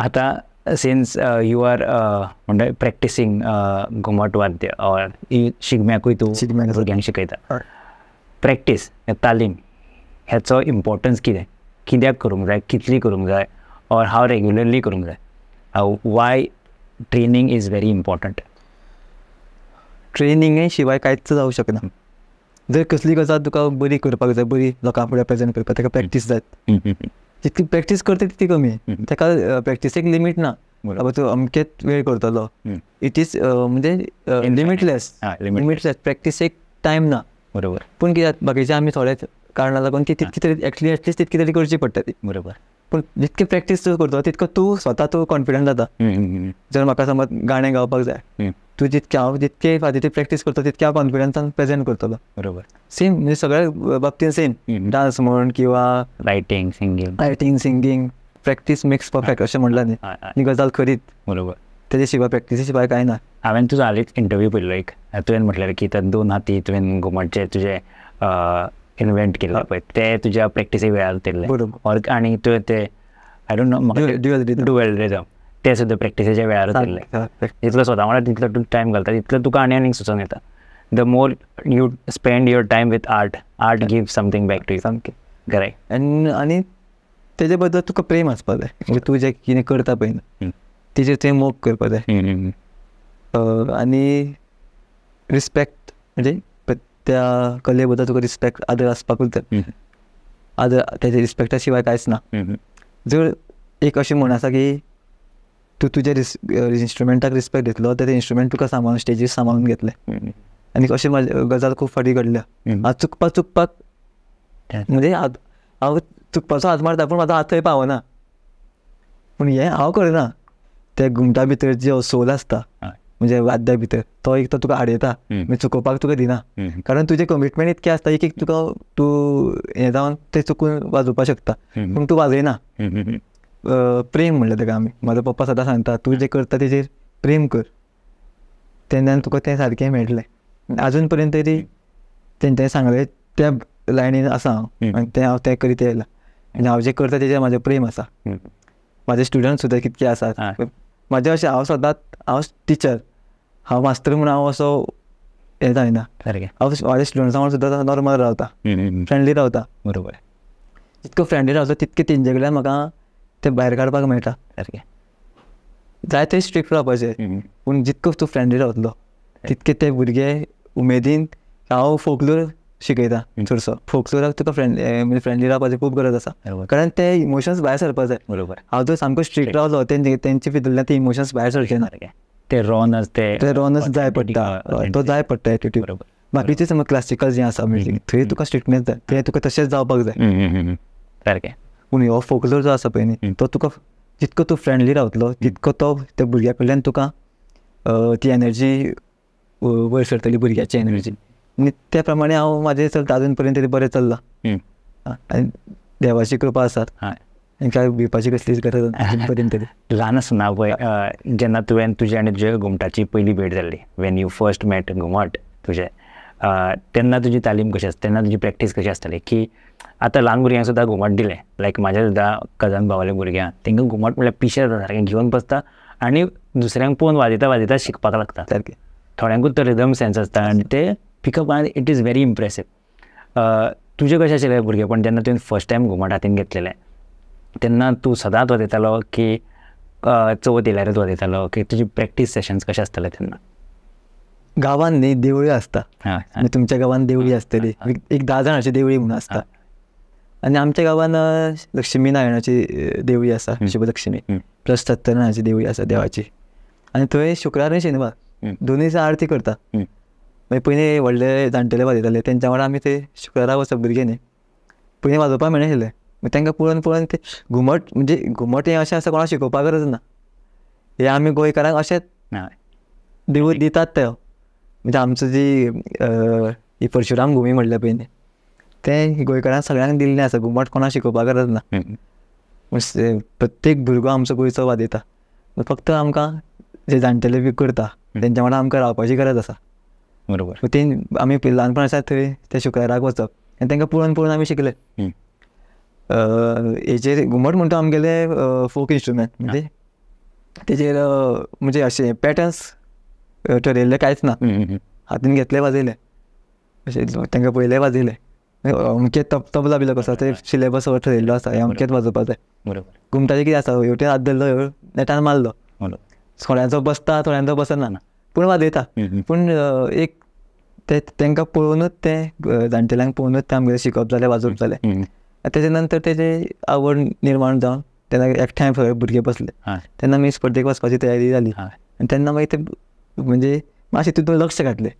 आता since you are म्हणजे practicing घुमट वाद्य और शिगम्याकूय शिगम्या भुरग्यांक शिकयता प्रॅक्टीस तालीम ह्याचो इम्पोर्टन्स कितें कित्याक करूंक जाय कितली करूंक जाय ऑर हांव रेग्युलरली करूंक जाय हांव वाय ट्रेनिंग इज व्हेरी इम्पॉर्टंट ट्रेनिंगे शिवाय कांयच जाऊ शकना जर कसली गजाल तुका बरी करपाक जाय बरी लोकां फुडें प्रेजेंट करपाक ताका प्रॅक्टीस जाय जितकी प्रॅक्टिस करते तितकी कमी ताका प्रॅक्टिसेक लिमिट ना बाबा तू अमकेत वेळ करतलो इट इज म्हणजे लिमिटलेस लिमिटलेस एक टायम ना बरोबर पण कित्याक बाकीचे आम्ही थोडे कारणा लागून की तितकी तरी ॲटली ॲटलिस्ट तितकी तरी करची पडटा बरोबर पण जितकी प्रॅक्टिस तू करतो तितकं तू स्वतः तू कॉन्फिडंट जाता जर म्हाका समज गाणें गावपाक जाय तू जितके हांव जितके फावटी प्रॅक्टीस करता तितक्या कॉन्फिडन्सान प्रेझेंट करतलो बरोबर सेम म्हणजे सगळ्या बाबतींत सेम डान्स म्हण किंवा writing singing writing singing practice makes perfect अशें म्हणलां न्ही आनी गजाल करीत बरोबर तेज्या शिवाय प्रॅक्टिसे शिवाय कांय ना हांवें तुजो हालींच इंटरव्यू पळयलो एक तुवें म्हटलें की दोन हाती तुवें घुमटचे तुजे इन्वेंट केलं पळय ते तुज्या प्रॅक्टिसे वेळार तेल्ले आनी तुवें ते I don't know well rhythm ते सुद्दां प्रॅक्टिसेच्या वेळार जितलो स्वतः मला तितलो तू टायम घालता तितलो तुका आणि आनीक सुचून येता the more you spend your time with art art give something back to you सामकें करेक्ट आनी तेजे तुका प्रेम असपा जाय म्हणजे तूं जें कितें करता पळय ना ते तुवें मोग करपा जाय आनी रिस्पेक्ट म्हणजे त्या कले तुका रिस्पेक्ट आदर असपाकूच जाय आदर त्याच्या रिस्पेक्टा शिवाय कांयच ना जर एक अशें म्हण आसा की तू तुझे रिस रिस्पेक्ट दितलो ते इंस्ट्रुमेंट तुका सांबाळून स्टेजीर सांबाळून घेतले आणि अशें गजाल खूप फाटी घडल्या आज चुकपाक चुकपाक म्हणजे हांव चुकपाचो हात मारता पूण म्हाजो हात थंय पावना पूण हें हांव करना त्या घुमटा भितर जो हो सोल आसता म्हणजे वाद्या भितर तो एक तो तुका आडयता म्हणजे चुकोवपाक तुका दिना कारण तुझे कमिटमेंट इतके आसता एक एक तुका तू हें जावन तें चुकून वाजोवपाक शकता पूण तूं वाजयना प्रेम म्हणलें तेका आमी म्हाजो पप्पा सदां सांगता तूं जें करता तेजेर प्रेम कर तेन्ना तुका तें सारकें मेळटलें आजून पर्यंत तरी तेंच्यानी सांगलें त्या लायनीन आसा हांव आनी तें हांव तें करीत येयलां आनी हांव जें करता तेजेर म्हाजें प्रेम आसा म्हाजे स्टुडंट सुद्दां कितके आसात म्हाजें अशें हांव सदांच हांव टिचर हांव मास्तर म्हणून हांव असो हें जायना सारकें हांव म्हाज्या स्टुडंट्सां वांगडा सुद्दां नॉर्मल रावता फ्रेंडली रावता बरोबर जितको फ्रेंडली रावता तितके तेंचे कडल्यान म्हाका ते बाहेर काडपाक मेळटा सारकें जायते स्ट्रिक्ट रावपाचे पूण जितको तूं फ्रेंडली रावतलो तितके ते भुरगे उमेदीन हांव फोकलोर शिकयता चडसो फोकलोराक तुका फ्रेंडली फ्रेंडली रावपाची खूब गरज आसा कारण ते इमोशन्स भायर सरपा जाय बरोबर हांव जर सामको स्ट्रिक्ट रावलो तेंचे तेंचे भितरल्यान ते इमोशन्स भायर सरचे ना ते रॉनर्स ते ते रॉनर्स जाय पडटा तो जाय पडटा एटिट्यूड बरोबर बाकीचे समज क्लासिकल जे आसा म्युजीक थंय तुका स्ट्रिक्टनेस जाय तें तुका तशेंच जावपाक जाय सारकें पूण हो फोकलो जो आसा पळय न्ही तो तुका जितको तू फ्रेंडली रावतलो तितको तो त्या भुरग्या कडल्यान तुका ती एनर्जी वयर सरतली भुरग्याची एनर्जी आनी त्या प्रमाणे हांव म्हाजें चलता अजून पर्यंत तरी बरें चलला आनी देवाची कृपा आसात काय भिवपाची कसलीच गरज पर्यंत तरी ल्हान आसतना पळय जेन्ना तुवें तुजे आनी तुजे घुमटाची पयली भेट जाल्ली वेन यू फर्स्ट मॅट घुमट तुजें तेन्ना तुझी तालीम कशी असते तेन्ना तुझी प्रॅक्टीस कशी आसताली की आता लहान भुरग्यांक सुद्दां घुमट दिले लाईक माझ्या सुद्धा कजन भावले भुरग्यां तांकां घुमट म्हणल्यार पिशर जाता सारकें बसता आनी दुसऱ्यांक पळोवन वाजयता वाजयता शिकपाक लागता सारकें थोड्यांकूच तर रिदम सेन्स असता आणि ते पिकअप इट इज व्हेरी तुझे कसे कशें भुरगे पण जेव्हा तुम्ही फर्स्ट टाइम घुमट हातीन घेतलेले तेन्ना तू सदांच वाजयतालो की चवथ येयल्यारच वाजयतालो की तुझी प्रॅक्टीस सेशन्स कशें आसताले तेन्ना गावांनी देवळी असतात म्हणजे तुमच्या गावांना देवळी असतली एक दहा जाण देवळी म्हणून असतात आणि आमच्या लक्ष्मी लक्ष्मीनारायणाची देवळी असा शिवलक्ष्मी प्लस सत्यनारायणाची देवळी असा देवाची आणि थंय शुक्रार आणि शनिवार दोन्हीच आरती करता मागीर म्हणजे पयलीं व्हडले जाणटेले वाजयताले त्यांच्या वांगडा आमी ते शुक्रारा वचप भुरगे न्ही पयलीं वाजोवपा मेळनाशिल्लें मागीर तांकां पळोवन पळोवन ते घुमट म्हणजे घुमट हें अशें आसा कोणाक शिकोवपा गरज ना हे आमी गोंयकारांक अशेंच देवूळ दितात ते म्हणजे आमचं जी परशुराम भुमी म्हणलं पळय ते तें सगळ्यांना सगळ्यांक दिल्लें आसा घुमट कोणाक शिकोवपाक गरज ना प्रत्येक भुरगो आमचो गोंयचो वाजयता फक्त आमकां जे जाणटेले बी करता तेंच्या वांगडा आमकां रावपाची गरज आसा बरोबर ते आमी ल्हानपण आसा थंय त्या शुक्राराक वचप आनी तांकां पळोवन पळोवन आमी शिकले हेजेर घुमट म्हणटा आमगेले फोक इंस्ट्रुमेंट म्हणजे तेजेर म्हणजे अशे पॅटर्न्स ठरयल्लें कांयच ना हातीन घेतले वाजयलें अशें तांकां पयलें वाजयलें अमकें तब तबला बिलो कसो ते सिलेबस ठरलेलं असा आसा अमकेच अमकेंच वाजोवपाक जाय घुमटाचें कितें आसा हात धरलो ह्यो नेटान मारलो थोड्यांचो बसता थोड्यांचो बसना पूण वाजयता पूण एक ते त्यांना पळोवनूच ते जाण्टेल्यांक पळोवनूच ते आमगेले शिकप जालें वाजोवप जालें त्याच्या नंतर त्याचे आवड निर्माण जावन त्यांना एकठांय भुरगे बसले त्यांना मी स्पर्धेक वचपाची तयारी झाली आणि त्यांना मागीर ते म्हणजे मासे तिथून लक्ष घातले